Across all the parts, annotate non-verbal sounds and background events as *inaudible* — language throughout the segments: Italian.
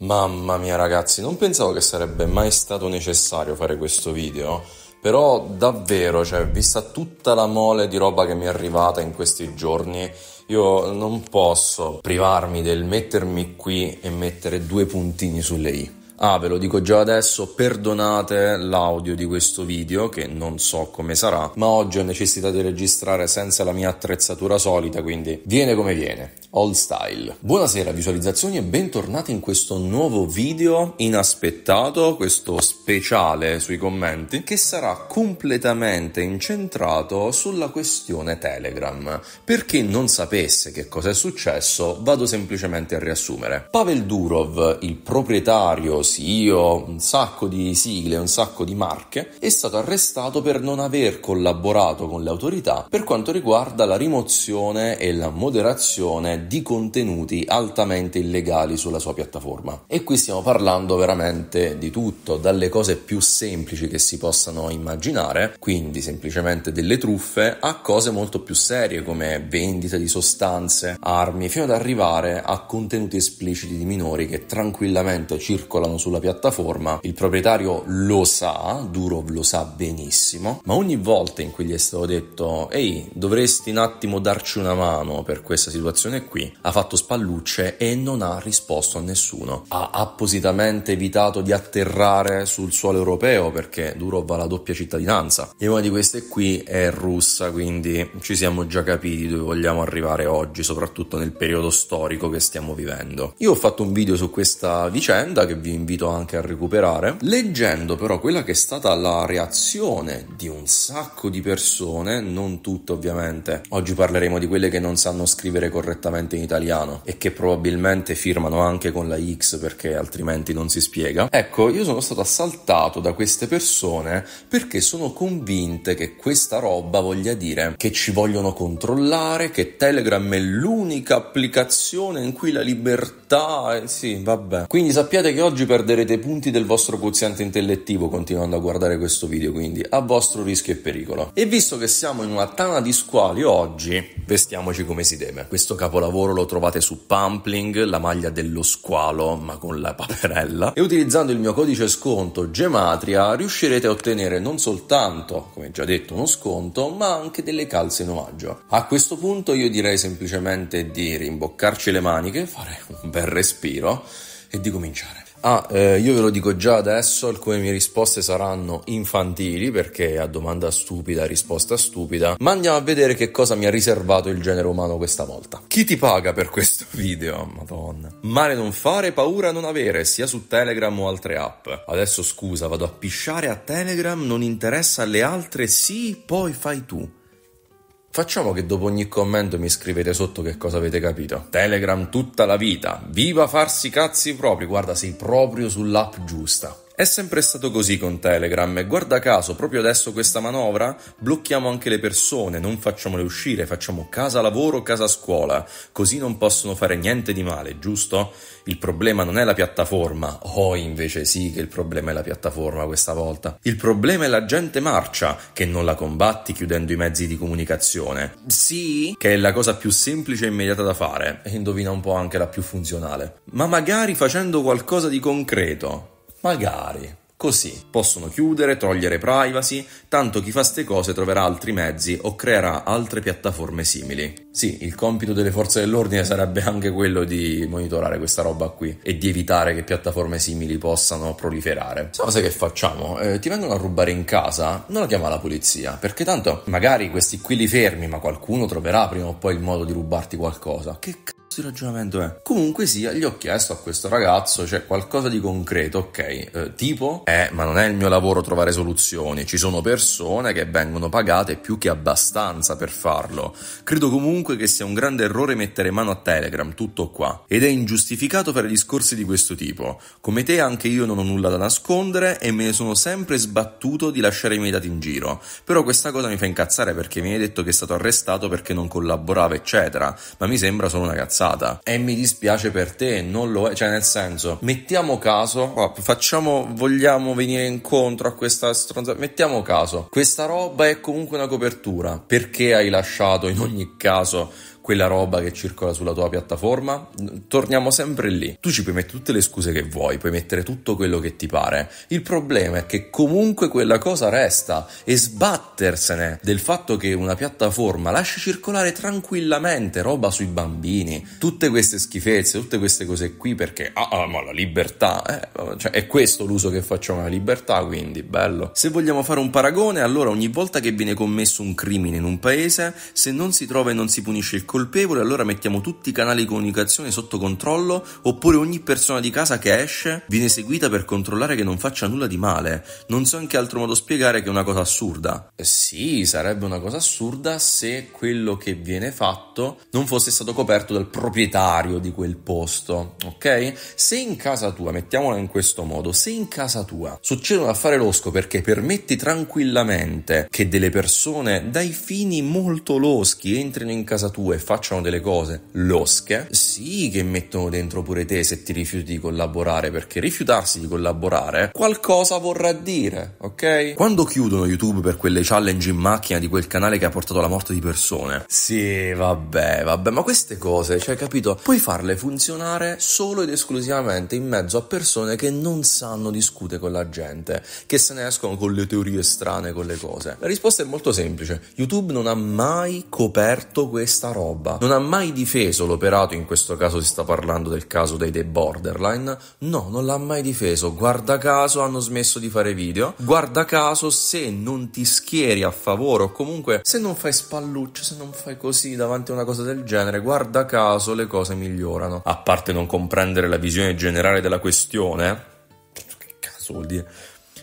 Mamma mia ragazzi, non pensavo che sarebbe mai stato necessario fare questo video, però davvero, cioè, vista tutta la mole di roba che mi è arrivata in questi giorni, io non posso privarmi del mettermi qui e mettere due puntini sulle i. Ah, ve lo dico già adesso, perdonate l'audio di questo video che non so come sarà, ma oggi ho necessità di registrare senza la mia attrezzatura solita, quindi viene come viene. All Style. Buonasera visualizzazioni e bentornati in questo nuovo video inaspettato, questo speciale sui commenti, che sarà completamente incentrato sulla questione Telegram. Per chi non sapesse che cosa è successo, vado semplicemente a riassumere. Pavel Durov, il proprietario, CEO, un sacco di sigle, un sacco di marche, è stato arrestato per non aver collaborato con le autorità per quanto riguarda la rimozione e la moderazione di contenuti altamente illegali sulla sua piattaforma. E qui stiamo parlando veramente di tutto, dalle cose più semplici che si possano immaginare, quindi semplicemente delle truffe, a cose molto più serie come vendita di sostanze, armi, fino ad arrivare a contenuti espliciti di minori che tranquillamente circolano sulla piattaforma. Il proprietario lo sa, Duro lo sa benissimo, ma ogni volta in cui gli è stato detto ehi, dovresti un attimo darci una mano per questa situazione qui, ha fatto spallucce e non ha risposto a nessuno. Ha appositamente evitato di atterrare sul suolo europeo perché Durov ha la doppia cittadinanza e una di queste qui è russa, quindi ci siamo già capiti dove vogliamo arrivare oggi, soprattutto nel periodo storico che stiamo vivendo. Io ho fatto un video su questa vicenda che vi invito anche a recuperare, leggendo però quella che è stata la reazione di un sacco di persone, non tutte ovviamente. Oggi parleremo di quelle che non sanno scrivere correttamente solamente in italiano e che probabilmente firmano anche con la X perché altrimenti non si spiega. Ecco, io sono stato assaltato da queste persone perché sono convinte che questa roba voglia dire che ci vogliono controllare, che Telegram è l'unica applicazione in cui la libertà... Eh, sì, vabbè. Quindi sappiate che oggi perderete punti del vostro quoziente intellettivo continuando a guardare questo video, quindi a vostro rischio e pericolo. E visto che siamo in una tana di squali oggi, vestiamoci come si deve. Questo capolavoro lavoro lo trovate su Pumpling, la maglia dello squalo, ma con la paperella. E utilizzando il mio codice sconto Gematria riuscirete a ottenere non soltanto, come già detto, uno sconto, ma anche delle calze in omaggio. A questo punto io direi semplicemente di rimboccarci le maniche, fare un bel respiro e di cominciare. Ah, eh, io ve lo dico già adesso, alcune mie risposte saranno infantili perché a domanda stupida risposta stupida, ma andiamo a vedere che cosa mi ha riservato il genere umano questa volta. Chi ti paga per questo *laughs* video? Madonna. Male non fare, paura non avere, sia su Telegram o altre app. Adesso scusa, vado a pisciare a Telegram, non interessa alle altre, sì, poi fai tu. Facciamo che dopo ogni commento mi scrivete sotto che cosa avete capito. Telegram tutta la vita. Viva farsi cazzi propri. Guarda, sei proprio sull'app giusta. È sempre stato così con Telegram e guarda caso, proprio adesso questa manovra blocchiamo anche le persone, non facciamole uscire, facciamo casa lavoro, casa scuola, così non possono fare niente di male, giusto? Il problema non è la piattaforma, oh invece sì che il problema è la piattaforma questa volta. Il problema è la gente marcia che non la combatti chiudendo i mezzi di comunicazione. Sì, che è la cosa più semplice e immediata da fare e indovina un po' anche la più funzionale, ma magari facendo qualcosa di concreto Magari. Così possono chiudere, togliere privacy, tanto chi fa ste cose troverà altri mezzi o creerà altre piattaforme simili. Sì, il compito delle forze dell'ordine sarebbe anche quello di monitorare questa roba qui e di evitare che piattaforme simili possano proliferare. Se no, che facciamo? Eh, ti vengono a rubare in casa, non la chiama la polizia, perché tanto magari questi qui li fermi, ma qualcuno troverà prima o poi il modo di rubarti qualcosa. Che c***o? il ragionamento è. Comunque sia, gli ho chiesto a questo ragazzo, c'è cioè, qualcosa di concreto, ok? Eh, tipo, eh, ma non è il mio lavoro trovare soluzioni, ci sono persone che vengono pagate più che abbastanza per farlo. Credo comunque che sia un grande errore mettere mano a Telegram, tutto qua. Ed è ingiustificato fare discorsi di questo tipo. Come te anche io non ho nulla da nascondere e me ne sono sempre sbattuto di lasciare i miei dati in giro. Però questa cosa mi fa incazzare perché mi hai detto che è stato arrestato perché non collaborava, eccetera. Ma mi sembra solo una cazzata piazzata. E mi dispiace per te, non lo è. Cioè, nel senso, mettiamo caso, facciamo, vogliamo venire incontro a questa stronza. Mettiamo caso, questa roba è comunque una copertura. Perché hai lasciato in ogni caso quella roba che circola sulla tua piattaforma, torniamo sempre lì. Tu ci puoi mettere tutte le scuse che vuoi, puoi mettere tutto quello che ti pare. Il problema è che comunque quella cosa resta e sbattersene del fatto che una piattaforma lasci circolare tranquillamente roba sui bambini, tutte queste schifezze, tutte queste cose qui perché ah, ah ma la libertà, eh, cioè è questo l'uso che facciamo della libertà, quindi bello. Se vogliamo fare un paragone, allora ogni volta che viene commesso un crimine in un paese, se non si trova e non si punisce il colpo, colpevole, allora mettiamo tutti i canali di comunicazione sotto controllo, oppure ogni persona di casa che esce viene seguita per controllare che non faccia nulla di male. Non so in che altro modo spiegare che è una cosa assurda. Eh sì, sarebbe una cosa assurda se quello che viene fatto non fosse stato coperto dal proprietario di quel posto, ok? Se in casa tua, mettiamola in questo modo, se in casa tua succede un affare losco perché permetti tranquillamente che delle persone dai fini molto loschi entrino in casa tua e facciano delle cose losche, sì che mettono dentro pure te se ti rifiuti di collaborare, perché rifiutarsi di collaborare qualcosa vorrà dire, ok? Quando chiudono YouTube per quelle challenge in macchina di quel canale che ha portato alla morte di persone, sì, vabbè, vabbè, ma queste cose, cioè, capito, puoi farle funzionare solo ed esclusivamente in mezzo a persone che non sanno discutere con la gente, che se ne escono con le teorie strane, con le cose. La risposta è molto semplice, YouTube non ha mai coperto questa roba roba. Non ha mai difeso l'operato, in questo caso si sta parlando del caso dei The Borderline. No, non l'ha mai difeso. Guarda caso hanno smesso di fare video. Guarda caso se non ti schieri a favore o comunque se non fai spallucce, se non fai così davanti a una cosa del genere, guarda caso le cose migliorano. A parte non comprendere la visione generale della questione, eh, che cazzo vuol dire?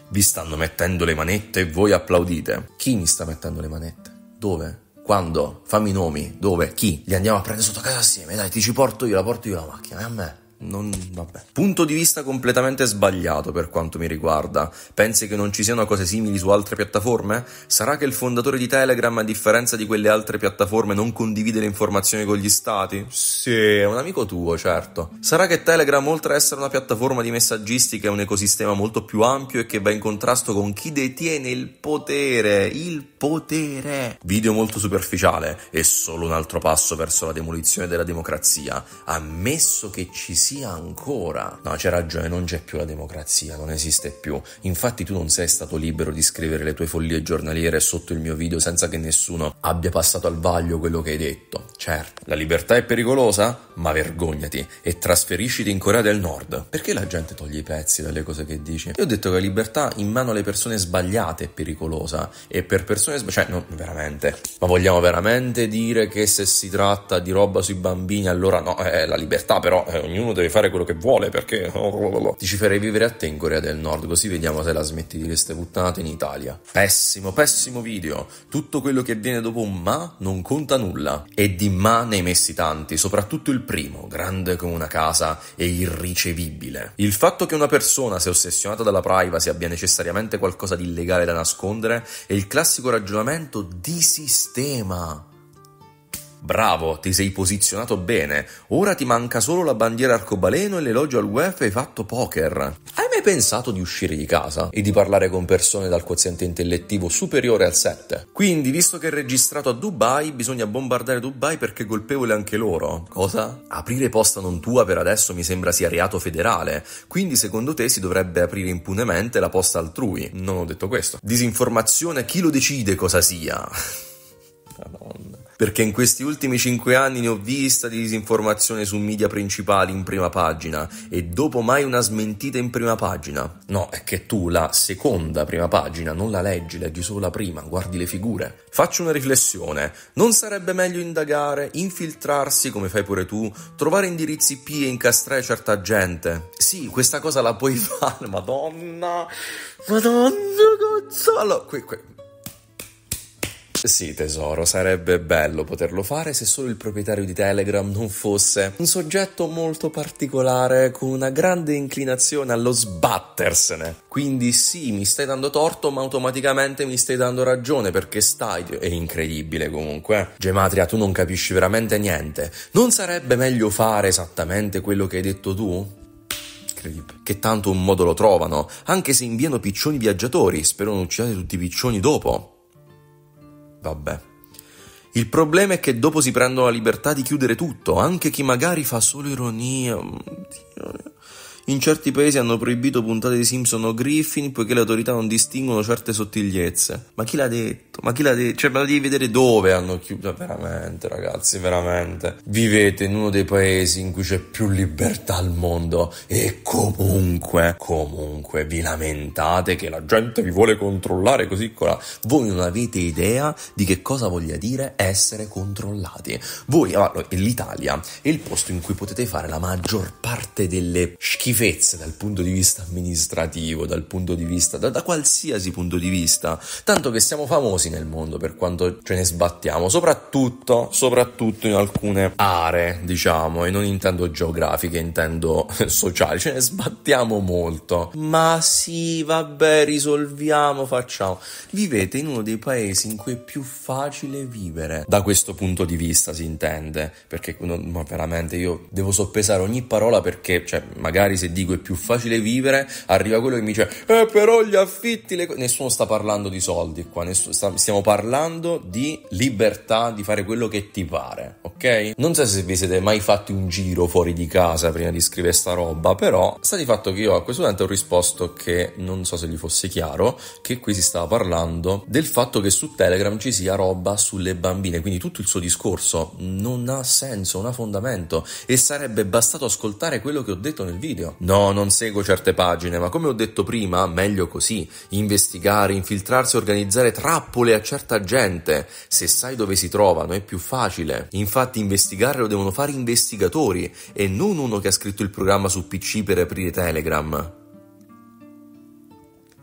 Vi stanno mettendo le manette e voi applaudite. Chi mi sta mettendo le manette? Dove? quando, fammi i nomi, dove, chi, li andiamo a prendere sotto casa assieme, dai, ti ci porto io, la porto io la macchina, e a me non, vabbè. Punto di vista completamente sbagliato per quanto mi riguarda. Pensi che non ci siano cose simili su altre piattaforme? Sarà che il fondatore di Telegram, a differenza di quelle altre piattaforme, non condivide le informazioni con gli stati? Sì, è un amico tuo, certo. Sarà che Telegram, oltre ad essere una piattaforma di messaggistica, è un ecosistema molto più ampio e che va in contrasto con chi detiene il potere. Il potere. Video molto superficiale e solo un altro passo verso la demolizione della democrazia. Ammesso che ci sia sia ancora. No, c'è ragione, non c'è più la democrazia, non esiste più. Infatti tu non sei stato libero di scrivere le tue follie giornaliere sotto il mio video senza che nessuno abbia passato al vaglio quello che hai detto. Certo, la libertà è pericolosa? Ma vergognati e trasferisciti in Corea del Nord. Perché la gente toglie i pezzi dalle cose che dici? Io ho detto che la libertà in mano alle persone sbagliate è pericolosa e per persone sbagliate... Cioè, no, veramente. Ma vogliamo veramente dire che se si tratta di roba sui bambini allora no, è eh, la libertà però, eh, ognuno deve fare quello che vuole perché... Ti ci farei vivere a te in Corea del Nord così vediamo se la smetti di queste puttanate in Italia. Pessimo, pessimo video. Tutto quello che viene dopo un ma non conta nulla. E di ma ne hai messi tanti, soprattutto il primo, grande come una casa e irricevibile. Il fatto che una persona, se ossessionata dalla privacy, abbia necessariamente qualcosa di illegale da nascondere è il classico ragionamento di sistema. Bravo, ti sei posizionato bene. Ora ti manca solo la bandiera arcobaleno e l'elogio al WEF hai fatto poker. Hai mai pensato di uscire di casa e di parlare con persone dal quoziente intellettivo superiore al 7? Quindi, visto che è registrato a Dubai, bisogna bombardare Dubai perché è colpevole anche loro. Cosa? Aprire posta non tua per adesso mi sembra sia reato federale, quindi secondo te si dovrebbe aprire impunemente la posta altrui. Non ho detto questo. Disinformazione, chi lo decide cosa sia? *laughs* Madonna perché in questi ultimi cinque anni ne ho vista di disinformazione su media principali in prima pagina e dopo mai una smentita in prima pagina. No, è che tu la seconda prima pagina non la leggi, leggi solo la prima, guardi le figure. Faccio una riflessione, non sarebbe meglio indagare, infiltrarsi come fai pure tu, trovare indirizzi IP e incastrare certa gente? Sì, questa cosa la puoi *laughs* fare, madonna, madonna, cazzo! Allora, qui, qui. Sì, tesoro, sarebbe bello poterlo fare se solo il proprietario di Telegram non fosse un soggetto molto particolare con una grande inclinazione allo sbattersene. Quindi sì, mi stai dando torto, ma automaticamente mi stai dando ragione perché stai è incredibile comunque. Gematria, tu non capisci veramente niente. Non sarebbe meglio fare esattamente quello che hai detto tu? che tanto un modo lo trovano, anche se inviano piccioni viaggiatori, spero non uccidate tutti i piccioni dopo. Vabbè. Il problema è che dopo si prendono la libertà di chiudere tutto, anche chi magari fa solo ironia. Oddio. Mm, in certi paesi hanno proibito puntate di Simpson o Griffin poiché le autorità non distinguono certe sottigliezze. Ma chi l'ha detto? Ma chi l'ha detto? Cioè, ma devi vedere dove hanno chiuso. Ah, veramente, ragazzi, veramente. Vivete in uno dei paesi in cui c'è più libertà al mondo e comunque, comunque vi lamentate che la gente vi vuole controllare così colà. Voi non avete idea di che cosa voglia dire essere controllati. Voi, allora, l'Italia è il posto in cui potete fare la maggior parte delle schifezze schifezze dal punto di vista amministrativo, dal punto di vista, da, da, qualsiasi punto di vista, tanto che siamo famosi nel mondo per quanto ce ne sbattiamo, soprattutto, soprattutto in alcune aree, diciamo, e non intendo geografiche, intendo *laughs* sociali, ce ne sbattiamo molto. Ma sì, vabbè, risolviamo, facciamo. Vivete in uno dei paesi in cui è più facile vivere, da questo punto di vista si intende, perché no, veramente io devo soppesare ogni parola perché, cioè, magari se se dico è più facile vivere, arriva quello che mi dice, eh però gli affitti, le... nessuno sta parlando di soldi qua, sta... stiamo parlando di libertà di fare quello che ti pare, ok? Non so se vi siete mai fatti un giro fuori di casa prima di scrivere sta roba, però sta di fatto che io a questo momento ho risposto che non so se gli fosse chiaro, che qui si stava parlando del fatto che su Telegram ci sia roba sulle bambine, quindi tutto il suo discorso non ha senso, non ha fondamento e sarebbe bastato ascoltare quello che ho detto nel video. No, non seguo certe pagine, ma come ho detto prima, meglio così. Investigare, infiltrarsi, organizzare trappole a certa gente. Se sai dove si trovano è più facile. Infatti investigare lo devono fare investigatori e non uno che ha scritto il programma su PC per aprire Telegram.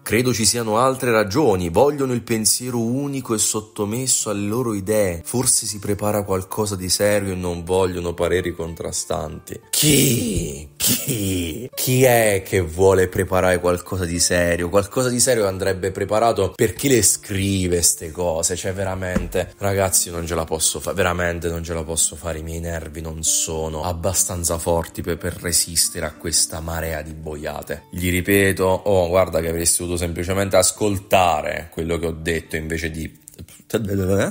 Credo ci siano altre ragioni, vogliono il pensiero unico e sottomesso alle loro idee. Forse si prepara qualcosa di serio e non vogliono pareri contrastanti. Chi? Chi? chi è che vuole preparare qualcosa di serio? Qualcosa di serio andrebbe preparato per chi le scrive queste cose, cioè veramente, ragazzi, non ce la posso fare, veramente non ce la posso fare, i miei nervi non sono abbastanza forti per, per resistere a questa marea di boiate. Gli ripeto, oh, guarda che avresti dovuto semplicemente ascoltare quello che ho detto invece di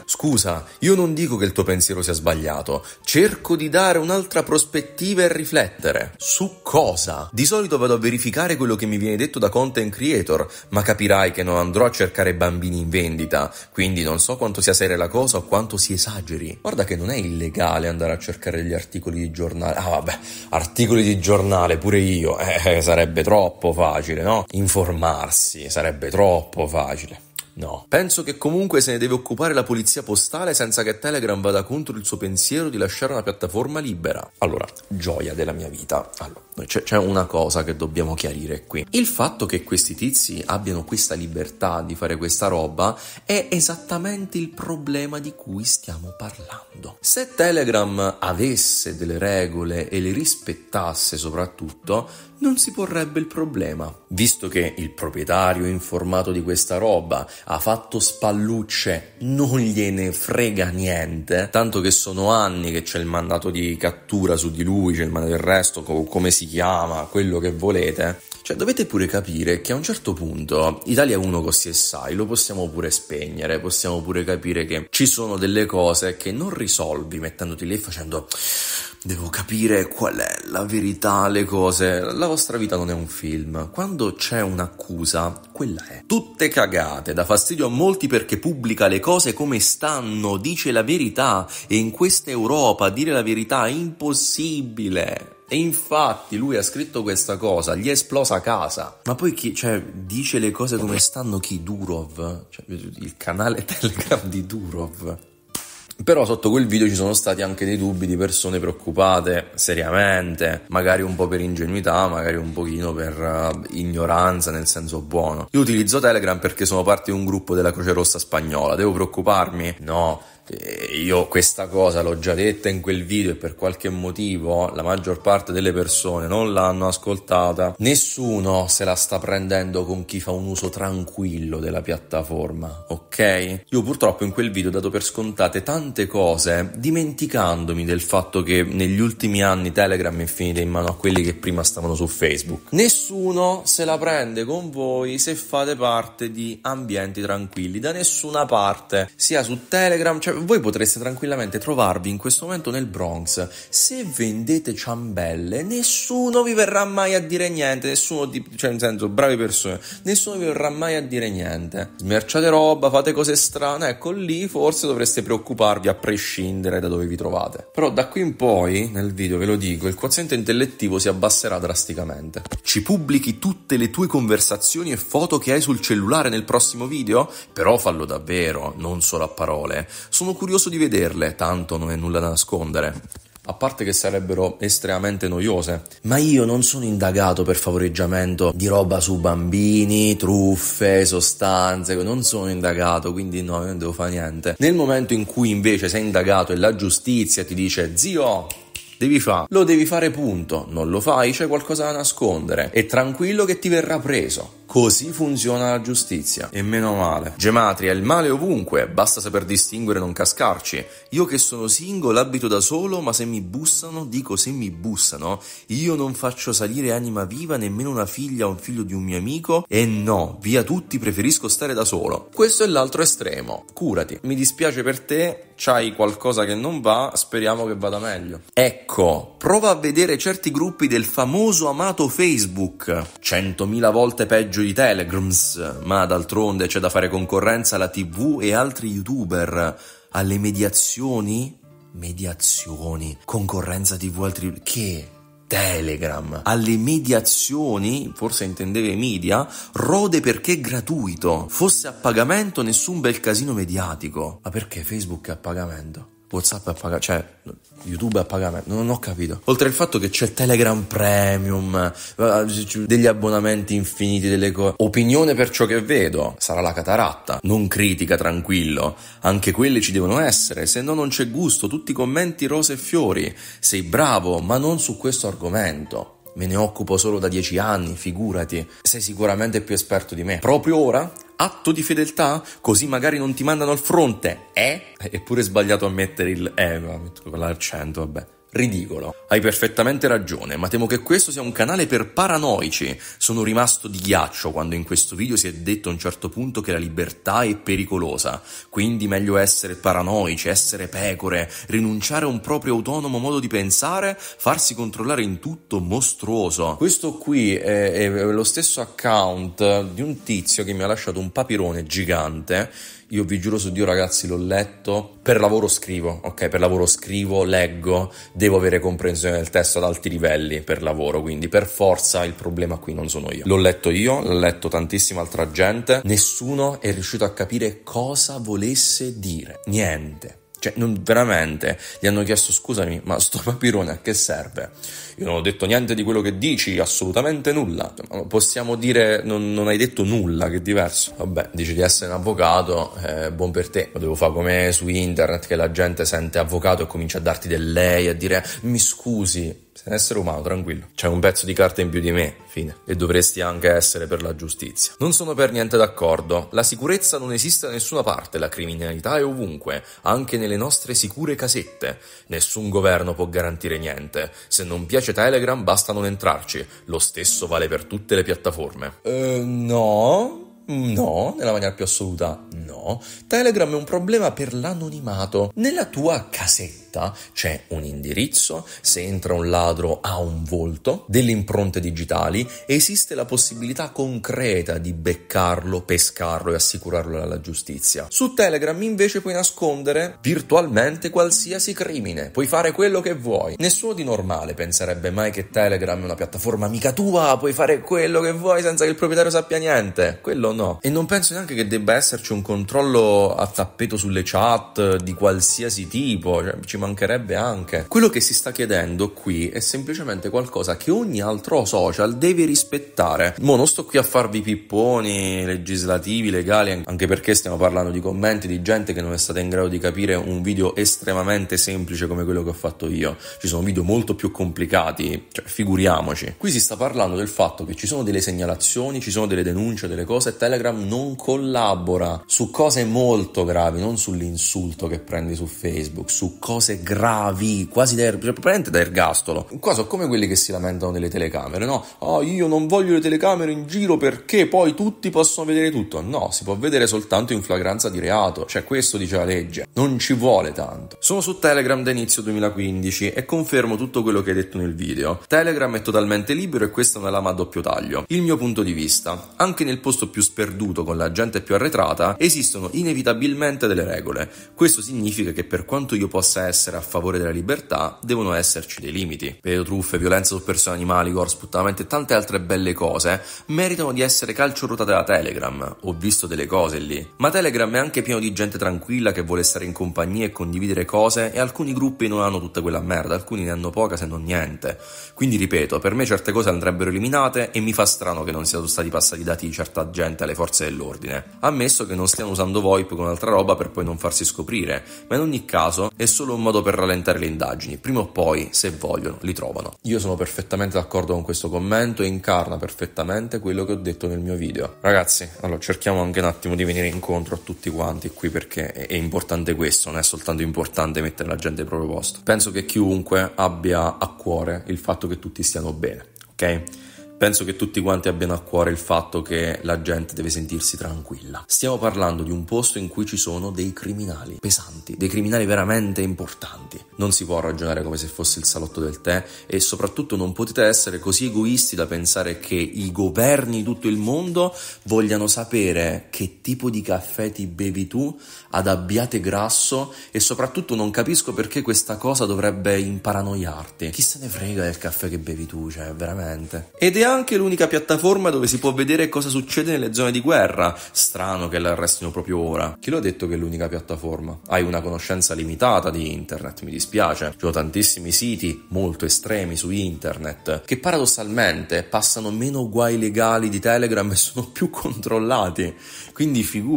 Scusa, io non dico che il tuo pensiero sia sbagliato, cerco di dare un'altra prospettiva e riflettere. Su cosa? Di solito vado a verificare quello che mi viene detto da content creator, ma capirai che non andrò a cercare bambini in vendita, quindi non so quanto sia seria la cosa o quanto si esageri. Guarda che non è illegale andare a cercare gli articoli di giornale. Ah vabbè, articoli di giornale pure io, eh, eh sarebbe troppo facile, no? Informarsi sarebbe troppo facile. No, penso che comunque se ne deve occupare la polizia postale senza che Telegram vada contro il suo pensiero di lasciare una piattaforma libera. Allora, gioia della mia vita. Allora, c'è, c'è una cosa che dobbiamo chiarire qui. Il fatto che questi tizi abbiano questa libertà di fare questa roba è esattamente il problema di cui stiamo parlando. Se Telegram avesse delle regole e le rispettasse soprattutto, non si porrebbe il problema, visto che il proprietario informato di questa roba ha fatto spallucce, non gliene frega niente, tanto che sono anni che c'è il mandato di cattura su di lui, c'è il mandato d'arresto, come si chiama, quello che volete, cioè, dovete pure capire che a un certo punto Italia 1 con CSI lo possiamo pure spegnere, possiamo pure capire che ci sono delle cose che non risolvi mettendoti lì e facendo devo capire qual è la verità, le cose. La vostra vita non è un film. Quando c'è un'accusa, quella è. Tutte cagate, dà fastidio a molti perché pubblica le cose come stanno, dice la verità e in questa Europa dire la verità è impossibile. E infatti lui ha scritto questa cosa, gli è esplosa a casa. Ma poi chi, cioè, dice le cose come stanno chi? Durov? Cioè, il canale *laughs* Telegram di Durov. Però sotto quel video ci sono stati anche dei dubbi di persone preoccupate seriamente, magari un po' per ingenuità, magari un pochino per uh, ignoranza nel senso buono. Io utilizzo Telegram perché sono parte di un gruppo della Croce Rossa spagnola, devo preoccuparmi? No, eh, io questa cosa l'ho già detta in quel video e per qualche motivo la maggior parte delle persone non l'hanno ascoltata. Nessuno se la sta prendendo con chi fa un uso tranquillo della piattaforma, ok? Io purtroppo in quel video ho dato per scontate tante cose, dimenticandomi del fatto che negli ultimi anni Telegram è finita in mano a quelli che prima stavano su Facebook. Nessuno se la prende con voi se fate parte di ambienti tranquilli, da nessuna parte, sia su Telegram, cioè voi potreste tranquillamente trovarvi in questo momento nel Bronx. Se vendete ciambelle, nessuno vi verrà mai a dire niente, nessuno, di, cioè in senso, brave persone, nessuno vi verrà mai a dire niente. Smerciate roba, fate cose strane, ecco lì forse dovreste preoccuparvi a prescindere da dove vi trovate. Però da qui in poi, nel video ve lo dico, il quoziente intellettivo si abbasserà drasticamente. Ci pubblichi tutte le tue conversazioni e foto che hai sul cellulare nel prossimo video? Però fallo davvero, non solo a parole. Sono sono curioso di vederle, tanto non è nulla da nascondere. A parte che sarebbero estremamente noiose, ma io non sono indagato per favoreggiamento di roba su bambini, truffe, sostanze, non sono indagato, quindi no, io non devo fare niente. Nel momento in cui invece sei indagato e la giustizia ti dice zio, devi fare. Lo devi fare punto. Non lo fai, c'è qualcosa da nascondere. E tranquillo che ti verrà preso. Così funziona la giustizia, e meno male. Gematria, il male è ovunque, basta saper distinguere e non cascarci. Io che sono single abito da solo, ma se mi bussano, dico se mi bussano, io non faccio salire anima viva nemmeno una figlia o un figlio di un mio amico, e no, via tutti preferisco stare da solo. Questo è l'altro estremo. Curati, mi dispiace per te, c'hai qualcosa che non va, speriamo che vada meglio. Ecco, prova a vedere certi gruppi del famoso amato Facebook. 100.000 volte peggio linguaggio di Telegrams, ma d'altronde c'è da fare concorrenza alla TV e altri youtuber alle mediazioni? Mediazioni, concorrenza TV altri che Telegram. Alle mediazioni, forse intendeva i media, rode perché gratuito. Fosse a pagamento nessun bel casino mediatico. Ma perché Facebook è a pagamento? WhatsApp a pagamento, cioè YouTube a pagamento, non ho capito. Oltre al fatto che c'è Telegram Premium, degli abbonamenti infiniti, delle cose. Opinione per ciò che vedo, sarà la cataratta, non critica, tranquillo. Anche quelle ci devono essere, se no non c'è gusto, tutti i commenti rose e fiori. Sei bravo, ma non su questo argomento. Me ne occupo solo da dieci anni, figurati. Sei sicuramente più esperto di me. Proprio ora atto di fedeltà? Così magari non ti mandano al fronte, eh? Eppure è sbagliato mettere il eh, con l'accento, vabbè ridicolo. Hai perfettamente ragione, ma temo che questo sia un canale per paranoici. Sono rimasto di ghiaccio quando in questo video si è detto a un certo punto che la libertà è pericolosa, quindi meglio essere paranoici, essere pecore, rinunciare a un proprio autonomo modo di pensare, farsi controllare in tutto mostruoso. Questo qui è, è lo stesso account di un tizio che mi ha lasciato un papirone gigante io vi giuro su Dio, ragazzi, l'ho letto. Per lavoro scrivo, ok? Per lavoro scrivo, leggo, devo avere comprensione del testo ad alti livelli per lavoro, quindi per forza il problema qui non sono io. L'ho letto io, l'ho letto tantissima altra gente, nessuno è riuscito a capire cosa volesse dire. Niente. Cioè, non, veramente gli hanno chiesto scusami, ma sto papirone a che serve? Io non ho detto niente di quello che dici, assolutamente nulla. Possiamo dire non, non hai detto nulla, che è diverso. Vabbè, dici di essere un avvocato, eh, buon per te. Lo devo fare come su internet che la gente sente avvocato e comincia a darti del lei, a dire mi scusi. Sei un essere umano, tranquillo. C'è un pezzo di carta in più di me, fine. E dovresti anche essere per la giustizia. Non sono per niente d'accordo. La sicurezza non esiste da nessuna parte, la criminalità è ovunque, anche nelle nostre sicure casette. Nessun governo può garantire niente. Se non piace Telegram basta non entrarci. Lo stesso vale per tutte le piattaforme. Eh, no. No, nella maniera più assoluta no. Telegram è un problema per l'anonimato. Nella tua casetta città c'è un indirizzo, se entra un ladro ha un volto, delle impronte digitali, esiste la possibilità concreta di beccarlo, pescarlo e assicurarlo alla giustizia. Su Telegram invece puoi nascondere virtualmente qualsiasi crimine, puoi fare quello che vuoi. Nessuno di normale penserebbe mai che Telegram è una piattaforma mica tua, puoi fare quello che vuoi senza che il proprietario sappia niente. Quello no. E non penso neanche che debba esserci un controllo a tappeto sulle chat di qualsiasi tipo, cioè, ci mancherebbe anche. Quello che si sta chiedendo qui è semplicemente qualcosa che ogni altro social deve rispettare. Mo non sto qui a farvi pipponi legislativi, legali, anche perché stiamo parlando di commenti di gente che non è stata in grado di capire un video estremamente semplice come quello che ho fatto io. Ci sono video molto più complicati, cioè figuriamoci. Qui si sta parlando del fatto che ci sono delle segnalazioni, ci sono delle denunce, delle cose Telegram non collabora su cose molto gravi, non sull'insulto che prendi su Facebook, su cose violenze gravi, quasi da, er- cioè, da ergastolo. Cosa come quelli che si lamentano delle telecamere, no? Oh, io non voglio le telecamere in giro perché poi tutti possono vedere tutto. No, si può vedere soltanto in flagranza di reato, cioè questo dice la legge, non ci vuole tanto. Sono su Telegram da inizio 2015 e confermo tutto quello che hai detto nel video. Telegram è totalmente libero e questa è una lama a doppio taglio. Il mio punto di vista, anche nel posto più sperduto con la gente più arretrata, esistono inevitabilmente delle regole. Questo significa che per quanto io possa essere essere a favore della libertà, devono esserci dei limiti. truffe, violenza su persone animali, gore, sputtamento e tante altre belle cose meritano di essere calciorutate da Telegram. Ho visto delle cose lì. Ma Telegram è anche pieno di gente tranquilla che vuole stare in compagnia e condividere cose e alcuni gruppi non hanno tutta quella merda, alcuni ne hanno poca se non niente. Quindi ripeto, per me certe cose andrebbero eliminate e mi fa strano che non siano stati passati dati di certa gente alle forze dell'ordine. Ammesso che non stiano usando VoIP con altra roba per poi non farsi scoprire, ma in ogni caso è solo un modo modo per rallentare le indagini. Prima o poi, se vogliono, li trovano. Io sono perfettamente d'accordo con questo commento e incarna perfettamente quello che ho detto nel mio video. Ragazzi, allora cerchiamo anche un attimo di venire incontro a tutti quanti qui perché è importante questo, non è soltanto importante mettere la gente al proprio posto. Penso che chiunque abbia a cuore il fatto che tutti stiano bene, ok? Penso che tutti quanti abbiano a cuore il fatto che la gente deve sentirsi tranquilla. Stiamo parlando di un posto in cui ci sono dei criminali pesanti, dei criminali veramente importanti. Non si può ragionare come se fosse il salotto del tè e soprattutto non potete essere così egoisti da pensare che i governi di tutto il mondo vogliano sapere che tipo di caffè ti bevi tu ad abbiate grasso e soprattutto non capisco perché questa cosa dovrebbe imparanoiarti. Chi se ne frega del caffè che bevi tu, cioè veramente. Ed è anche l'unica piattaforma dove si può vedere cosa succede nelle zone di guerra. Strano che l'arrestino proprio ora. Chi lo ha detto che è l'unica piattaforma? Hai una conoscenza limitata di internet, mi dispiace. Ci sono tantissimi siti molto estremi su internet che paradossalmente passano meno guai legali di Telegram e sono più controllati. Quindi figurati.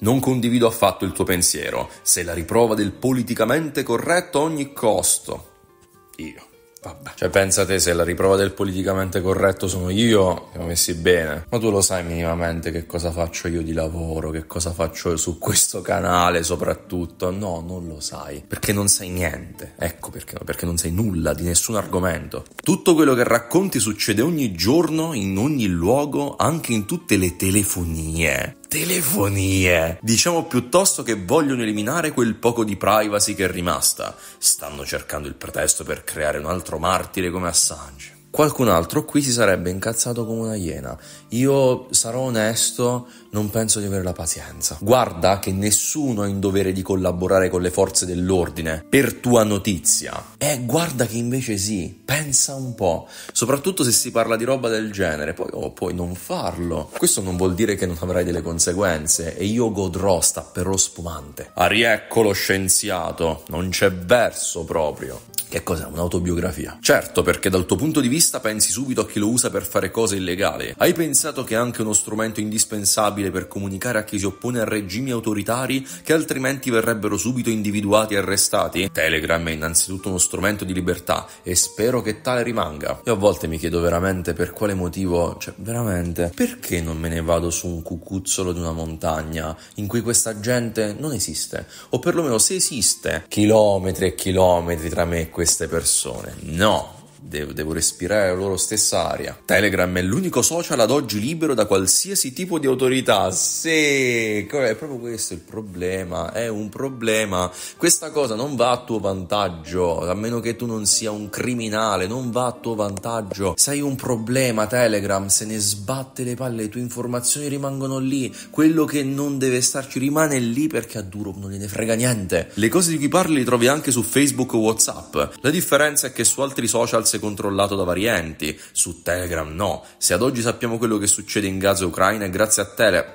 Non condivido affatto il tuo pensiero. Sei la riprova del politicamente corretto a ogni costo. Io. Vabbè. Cioè, te se la riprova del politicamente corretto sono io, siamo messi bene. Ma tu lo sai minimamente che cosa faccio io di lavoro, che cosa faccio su questo canale soprattutto. No, non lo sai. Perché non sai niente. Ecco perché, perché non sai nulla di nessun argomento. Tutto quello che racconti succede ogni giorno, in ogni luogo, anche in tutte le telefonie telefonie. Diciamo piuttosto che vogliono eliminare quel poco di privacy che è rimasta. Stanno cercando il pretesto per creare un altro martire come Assange. Qualcun altro qui si sarebbe incazzato come una iena. Io sarò onesto, non penso di avere la pazienza. Guarda che nessuno ha in dovere di collaborare con le forze dell'ordine, per tua notizia. Eh, guarda che invece sì, pensa un po', soprattutto se si parla di roba del genere, poi oh, puoi non farlo. Questo non vuol dire che non avrai delle conseguenze e io godrò sta per lo spumante. Ah, rieccolo scienziato, non c'è verso proprio. Che cos'è? Un'autobiografia. Certo, perché dal tuo punto di vista pensi subito a chi lo usa per fare cose illegali. Hai pensato che è anche uno strumento indispensabile per comunicare a chi si oppone a regimi autoritari che altrimenti verrebbero subito individuati e arrestati? Telegram è innanzitutto uno strumento di libertà e spero che tale rimanga. Io a volte mi chiedo veramente per quale motivo, cioè veramente, perché non me ne vado su un cucuzzolo di una montagna in cui questa gente non esiste? O perlomeno se esiste, chilometri e chilometri tra me e queste persone. No, devo, devo respirare la loro stessa aria. Telegram è l'unico social ad oggi libero da qualsiasi tipo di autorità. Sì, è proprio questo il problema, è un problema. Questa cosa non va a tuo vantaggio, a meno che tu non sia un criminale, non va a tuo vantaggio. Sei un problema Telegram, se ne sbatte le palle, le tue informazioni rimangono lì, quello che non deve starci rimane lì perché a duro non gliene frega niente. Le cose di cui parli le trovi anche su Facebook o WhatsApp. La differenza è che su altri social forze controllato da vari enti, su Telegram no. Se ad oggi sappiamo quello che succede in Gaza e Ucraina è grazie a Telegram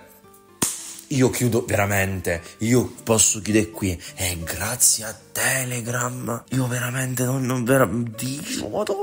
io chiudo veramente, io posso chiudere qui È grazie a Telegram, io veramente non, non vera, dico, madonna.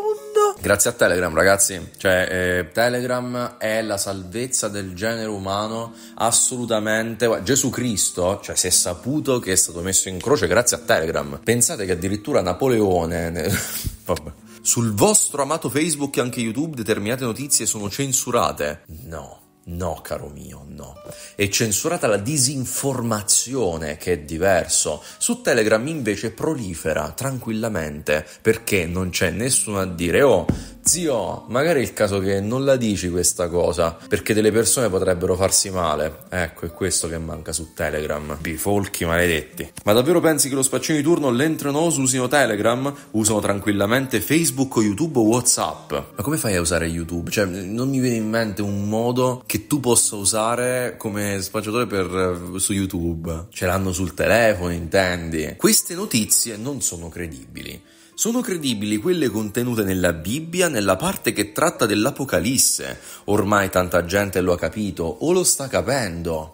Grazie a Telegram ragazzi, cioè eh, Telegram è la salvezza del genere umano assolutamente, Gesù Cristo cioè, si è saputo che è stato messo in croce grazie a Telegram, pensate che addirittura Napoleone, *laughs* vabbè sul vostro amato Facebook e anche YouTube determinate notizie sono censurate? No. No, caro mio, no. È censurata la disinformazione, che è diverso. Su Telegram invece prolifera tranquillamente, perché non c'è nessuno a dire oh zio, magari è il caso che non la dici questa cosa, perché delle persone potrebbero farsi male. Ecco, è questo che manca su Telegram. Bifolchi maledetti. Ma davvero pensi che lo spaccino di turno l'entronoso usino Telegram? Usano tranquillamente Facebook, YouTube o WhatsApp. Ma come fai a usare YouTube? Cioè, non mi viene in mente un modo che tu possa usare come spacciatore per, eh, su YouTube. Ce l'hanno sul telefono, intendi? Queste notizie non sono credibili. Sono credibili quelle contenute nella Bibbia nella parte che tratta dell'Apocalisse. Ormai tanta gente lo ha capito o lo sta capendo.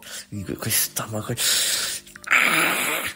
Questa, ma... Ah!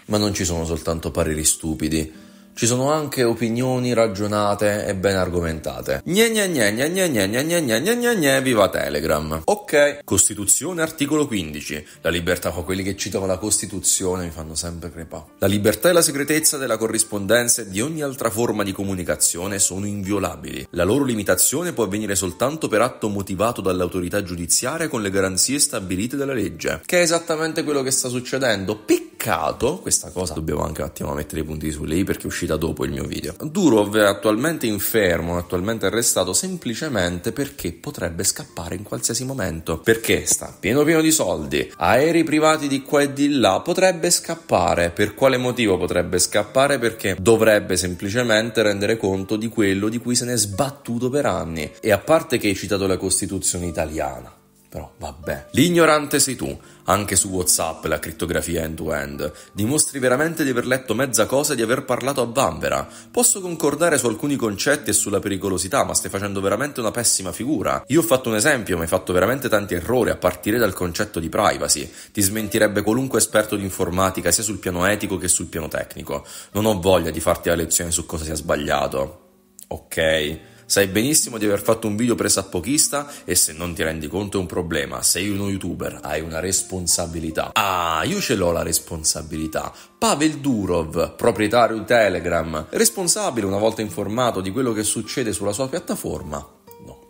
ma non ci sono soltanto pareri stupidi ci sono anche opinioni ragionate e ben argomentate. Gne gne gne gne gne gne gne gne gne gne gne viva Telegram. Ok, Costituzione articolo 15. La libertà, qua quelli che citano la Costituzione mi fanno sempre crepa. La libertà e la segretezza della corrispondenza e di ogni altra forma di comunicazione sono inviolabili. La loro limitazione può avvenire soltanto per atto motivato dall'autorità giudiziaria con le garanzie stabilite dalla legge, che è esattamente quello che sta succedendo. Peccato, questa cosa dobbiamo anche un attimo mettere i punti sulle i perché è uscita uscita dopo il mio video. Durov è attualmente infermo, attualmente arrestato semplicemente perché potrebbe scappare in qualsiasi momento, perché sta pieno pieno di soldi, aerei privati di qua e di là, potrebbe scappare. Per quale motivo potrebbe scappare? Perché dovrebbe semplicemente rendere conto di quello di cui se ne è sbattuto per anni. E a parte che hai citato la Costituzione italiana, però vabbè. L'ignorante sei tu. Anche su WhatsApp la crittografia end-to-end. Dimostri veramente di aver letto mezza cosa e di aver parlato a vanvera. Posso concordare su alcuni concetti e sulla pericolosità, ma stai facendo veramente una pessima figura. Io ho fatto un esempio, ma hai fatto veramente tanti errori, a partire dal concetto di privacy. Ti smentirebbe qualunque esperto di informatica, sia sul piano etico che sul piano tecnico. Non ho voglia di farti la lezione su cosa sia sbagliato. Ok. Sai benissimo di aver fatto un video a pochista e se non ti rendi conto è un problema. Sei uno youtuber, hai una responsabilità. Ah, io ce l'ho la responsabilità. Pavel Durov, proprietario di Telegram, responsabile una volta informato di quello che succede sulla sua piattaforma,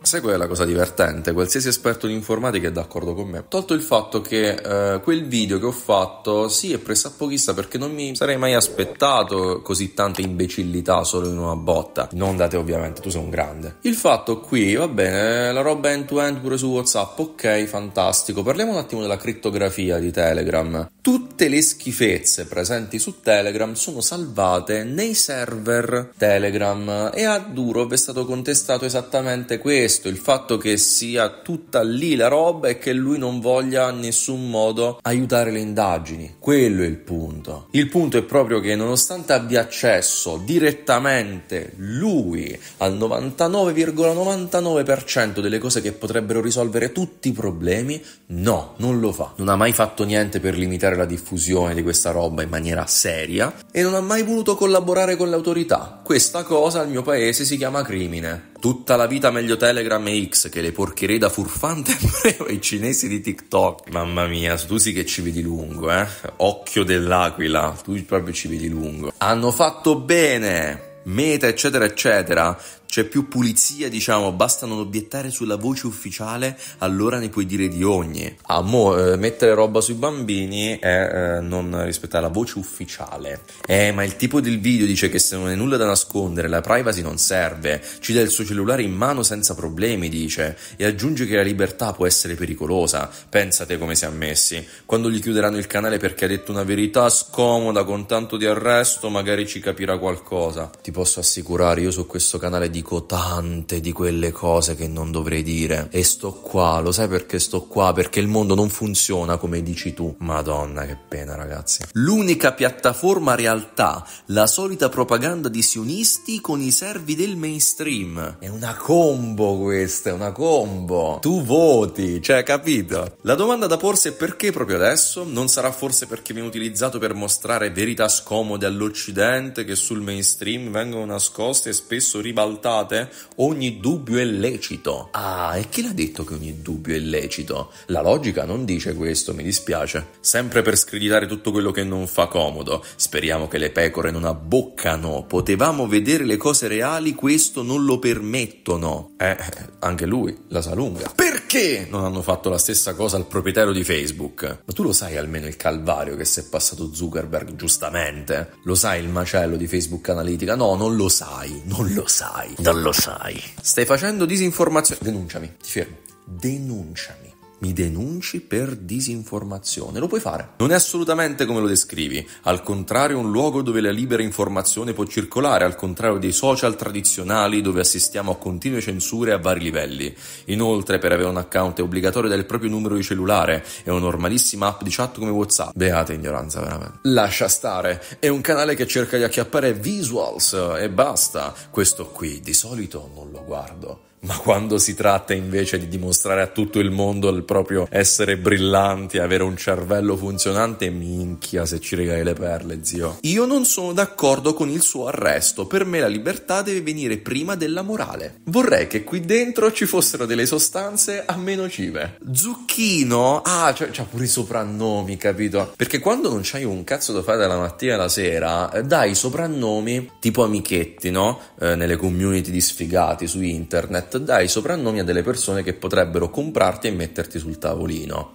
Sai qual è la cosa divertente? Qualsiasi esperto di informatica è d'accordo con me. Tolto il fatto che eh, quel video che ho fatto, sì, è pressapochista perché non mi sarei mai aspettato così tante imbecillità solo in una botta. Non da te, ovviamente, tu sei un grande. Il fatto qui, va bene, eh, la roba end-to-end pure su WhatsApp, ok, fantastico. Parliamo un attimo della crittografia di Telegram. Tutte le schifezze presenti su Telegram sono salvate nei server Telegram e a Durov è stato contestato esattamente questo questo, il fatto che sia tutta lì la roba e che lui non voglia in nessun modo aiutare le indagini. Quello è il punto. Il punto è proprio che nonostante abbia accesso direttamente lui al 99,99% delle cose che potrebbero risolvere tutti i problemi, no, non lo fa. Non ha mai fatto niente per limitare la diffusione di questa roba in maniera seria e non ha mai voluto collaborare con le autorità. Questa cosa al mio paese si chiama crimine. Tutta la vita meglio Telegram e X che le porcherie da furfante *laughs* ai cinesi di TikTok. Mamma mia, tu sì che ci vedi lungo, eh? Occhio dell'aquila, tu proprio ci vedi lungo. Hanno fatto bene! Meta, eccetera, eccetera c'è più pulizia, diciamo, basta non obiettare sulla voce ufficiale, allora ne puoi dire di ogni. Ah, mo, eh, mettere roba sui bambini è eh, non rispettare la voce ufficiale. Eh, ma il tipo del video dice che se non è nulla da nascondere, la privacy non serve, ci dà il suo cellulare in mano senza problemi, dice, e aggiunge che la libertà può essere pericolosa. Pensate come si è messi. Quando gli chiuderanno il canale perché ha detto una verità scomoda con tanto di arresto, magari ci capirà qualcosa. Ti posso assicurare, io su questo canale di dico tante di quelle cose che non dovrei dire. E sto qua, lo sai perché sto qua? Perché il mondo non funziona come dici tu. Madonna, che pena, ragazzi. L'unica piattaforma realtà, la solita propaganda di sionisti con i servi del mainstream. È una combo questa, è una combo. Tu voti, cioè, capito? La domanda da porsi è perché proprio adesso? Non sarà forse perché viene utilizzato per mostrare verità scomode all'Occidente che sul mainstream vengono nascoste e spesso ribaltate? puntate, ogni dubbio è lecito. Ah, e chi l'ha detto che ogni dubbio è lecito? La logica non dice questo, mi dispiace. Sempre per screditare tutto quello che non fa comodo. Speriamo che le pecore non abboccano. Potevamo vedere le cose reali, questo non lo permettono. Eh, eh anche lui, la salunga. Perché non hanno fatto la stessa cosa al proprietario di Facebook? Ma tu lo sai almeno il calvario che si è passato Zuckerberg, giustamente? Lo sai il macello di Facebook Analytica? No, non lo sai, non lo sai. Non lo sai. Stai facendo disinformazione. Denunciami, ti fermo. Denunciami mi denunci per disinformazione. Lo puoi fare. Non è assolutamente come lo descrivi. Al contrario, un luogo dove la libera informazione può circolare, al contrario dei social tradizionali dove assistiamo a continue censure a vari livelli. Inoltre, per avere un account è obbligatorio dare il proprio numero di cellulare. È una normalissima app di chat come WhatsApp. Beate ignoranza, veramente. Lascia stare. È un canale che cerca di acchiappare visuals e basta. Questo qui di solito non lo guardo ma quando si tratta invece di dimostrare a tutto il mondo il proprio essere brillanti, avere un cervello funzionante, minchia se ci regali le perle, zio. Io non sono d'accordo con il suo arresto, per me la libertà deve venire prima della morale. Vorrei che qui dentro ci fossero delle sostanze a meno cive. Zucchino, ah, c'ha cioè, pure i soprannomi, capito? Perché quando non c'hai un cazzo da fare dalla mattina alla sera, eh, dai soprannomi tipo amichetti, no? Eh, nelle community di sfigati su internet Fiat dà i soprannomi a delle persone che potrebbero comprarti e metterti sul tavolino.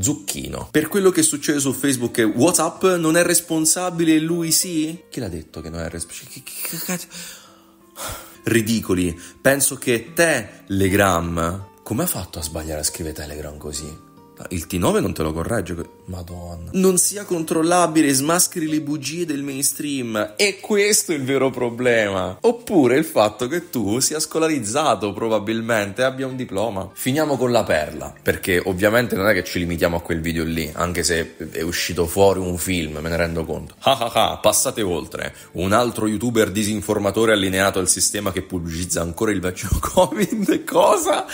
Zucchino. Per quello che succede su Facebook, e WhatsApp non è responsabile lui sì? Chi l'ha detto che non è responsabile? Ridicoli. Penso che Telegram. Come ha fatto a sbagliare a scrivere Telegram così? Il T9 non te lo corregge. Madonna. Non sia controllabile, smascheri le bugie del mainstream. E questo è il vero problema. Oppure il fatto che tu sia scolarizzato probabilmente e abbia un diploma. Finiamo con la perla, perché ovviamente non è che ci limitiamo a quel video lì, anche se è uscito fuori un film, me ne rendo conto. Ah ah ah, passate oltre. Un altro youtuber disinformatore allineato al sistema che pubblicizza ancora il vaccino *laughs* Covid. Cosa?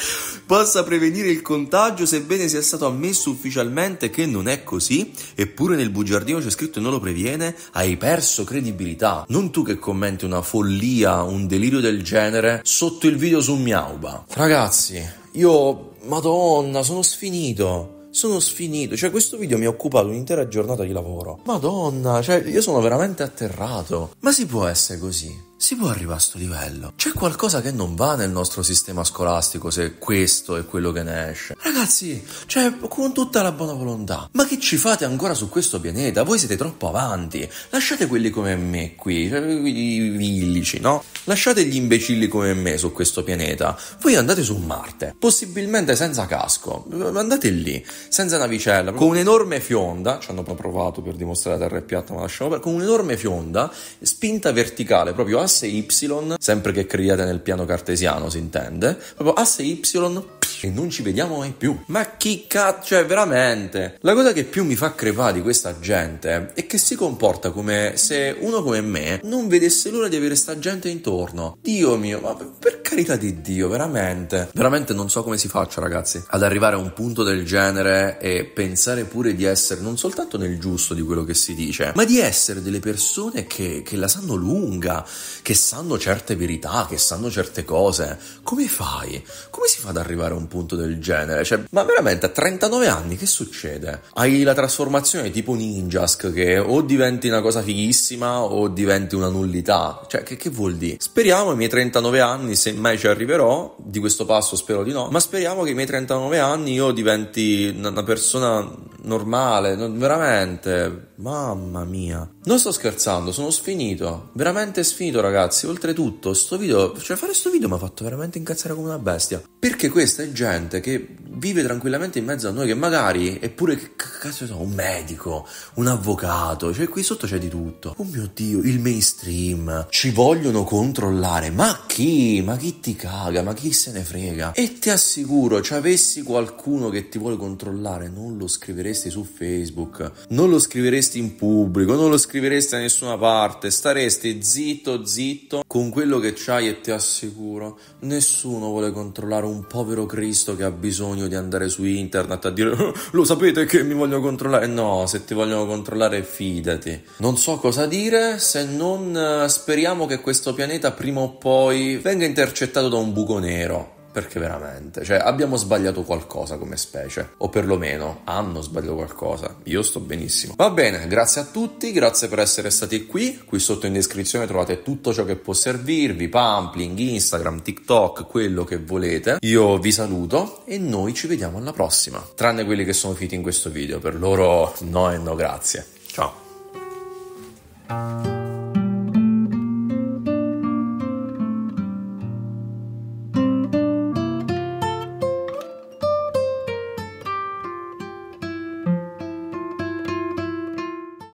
Possa prevenire il contagio sebbene sia stato ammesso ufficialmente che non è così, eppure nel bugiardino c'è scritto e non lo previene, hai perso credibilità. Non tu che commenti una follia, un delirio del genere sotto il video su Miauba. Ragazzi, io, madonna, sono sfinito sono sfinito. Cioè, questo video mi ha occupato un'intera giornata di lavoro. Madonna, cioè, io sono veramente atterrato. Ma si può essere così? Si può arrivare a questo livello? C'è qualcosa che non va nel nostro sistema scolastico se questo è quello che ne esce? Ragazzi, cioè, con tutta la buona volontà, ma che ci fate ancora su questo pianeta? Voi siete troppo avanti. Lasciate quelli come me qui, cioè, i villici, no? Lasciate gli imbecilli come me su questo pianeta. Voi andate su Marte, possibilmente senza casco. Andate lì, senza navicella, con un'enorme fionda. Ci hanno provato per dimostrare la Terra è piatta, ma lasciamo perdere. Con un'enorme fionda, spinta verticale, proprio a asse y, sempre che crediate nel piano cartesiano si intende, proprio asse y e non ci vediamo mai più. Ma chi cazzo, cioè veramente. La cosa che più mi fa crepare di questa gente è che si comporta come se uno come me non vedesse l'ora di avere sta gente intorno. Dio mio, ma perché? carità di Dio, veramente, veramente non so come si faccia ragazzi ad arrivare a un punto del genere e pensare pure di essere non soltanto nel giusto di quello che si dice, ma di essere delle persone che, che la sanno lunga, che sanno certe verità, che sanno certe cose. Come fai? Come si fa ad arrivare a un punto del genere? Cioè, ma veramente a 39 anni che succede? Hai la trasformazione tipo Ninjask che o diventi una cosa fighissima o diventi una nullità. Cioè, che, che vuol dire? Speriamo i miei 39 anni, se mai ci arriverò, di questo passo spero di no, ma speriamo che ai miei 39 anni io diventi una persona normale, veramente Mamma mia. Non sto scherzando, sono sfinito. Veramente sfinito, ragazzi. Oltretutto, sto video, cioè fare sto video mi ha fatto veramente incazzare come una bestia. Perché questa è gente che vive tranquillamente in mezzo a noi, che magari è pure, che cazzo so, un medico, un avvocato, cioè qui sotto c'è di tutto. Oh mio Dio, il mainstream. Ci vogliono controllare. Ma chi? Ma chi ti caga? Ma chi se ne frega? E ti assicuro, ci avessi qualcuno che ti vuole controllare, non lo scriveresti su Facebook, non lo scriveresti parleresti in pubblico, non lo scriveresti da nessuna parte, staresti zitto, zitto con quello che c'hai e ti assicuro, nessuno vuole controllare un povero Cristo che ha bisogno di andare su internet a dire oh, lo sapete che mi voglio controllare. No, se ti vogliono controllare fidati. Non so cosa dire se non eh, speriamo che questo pianeta prima o poi venga intercettato da un buco nero. Perché veramente, cioè abbiamo sbagliato qualcosa come specie, o perlomeno hanno sbagliato qualcosa. Io sto benissimo. Va bene, grazie a tutti, grazie per essere stati qui. Qui sotto in descrizione trovate tutto ciò che può servirvi, Pampling, Instagram, TikTok, quello che volete. Io vi saluto e noi ci vediamo alla prossima. Tranne quelli che sono finiti in questo video, per loro no e no grazie. Ciao.